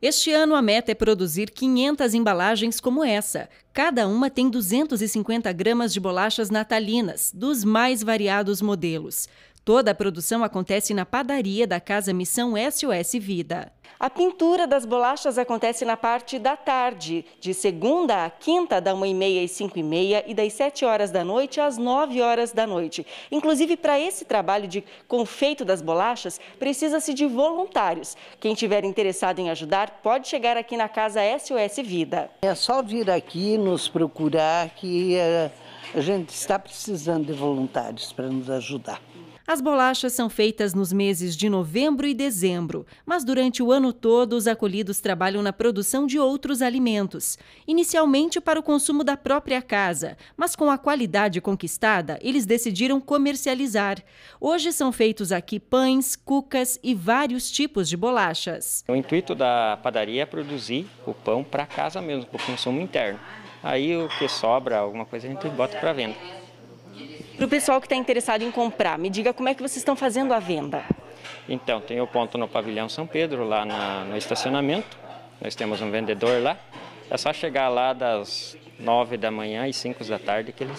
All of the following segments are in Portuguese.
Este ano, a meta é produzir 500 embalagens como essa. Cada uma tem 250 gramas de bolachas natalinas, dos mais variados modelos. Toda a produção acontece na padaria da Casa Missão SOS Vida. A pintura das bolachas acontece na parte da tarde, de segunda a quinta, da 1h30 às 5h30 e das 7 horas da noite às 9 horas da noite. Inclusive, para esse trabalho de confeito das bolachas, precisa-se de voluntários. Quem tiver interessado em ajudar, pode chegar aqui na Casa SOS Vida. É só vir aqui nos procurar que eh, a gente está precisando de voluntários para nos ajudar. As bolachas são feitas nos meses de novembro e dezembro, mas durante o ano todo os acolhidos trabalham na produção de outros alimentos, inicialmente para o consumo da própria casa, mas com a qualidade conquistada, eles decidiram comercializar. Hoje são feitos aqui pães, cucas e vários tipos de bolachas. O intuito da padaria é produzir o pão para casa mesmo, para o consumo interno. Aí o que sobra, alguma coisa, a gente bota para venda. Para o pessoal que está interessado em comprar, me diga como é que vocês estão fazendo a venda. Então, tem o ponto no pavilhão São Pedro, lá na, no estacionamento. Nós temos um vendedor lá. É só chegar lá das 9 da manhã e 5 da tarde que ele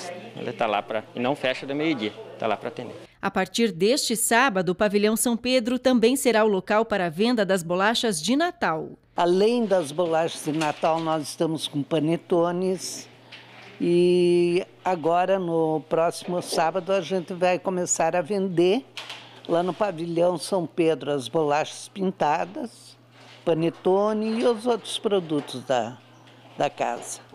está lá para... E não fecha do meio-dia, está lá para atender. A partir deste sábado, o pavilhão São Pedro também será o local para a venda das bolachas de Natal. Além das bolachas de Natal, nós estamos com panetones e agora no próximo sábado a gente vai começar a vender lá no pavilhão São Pedro as bolachas pintadas, panetone e os outros produtos da, da casa.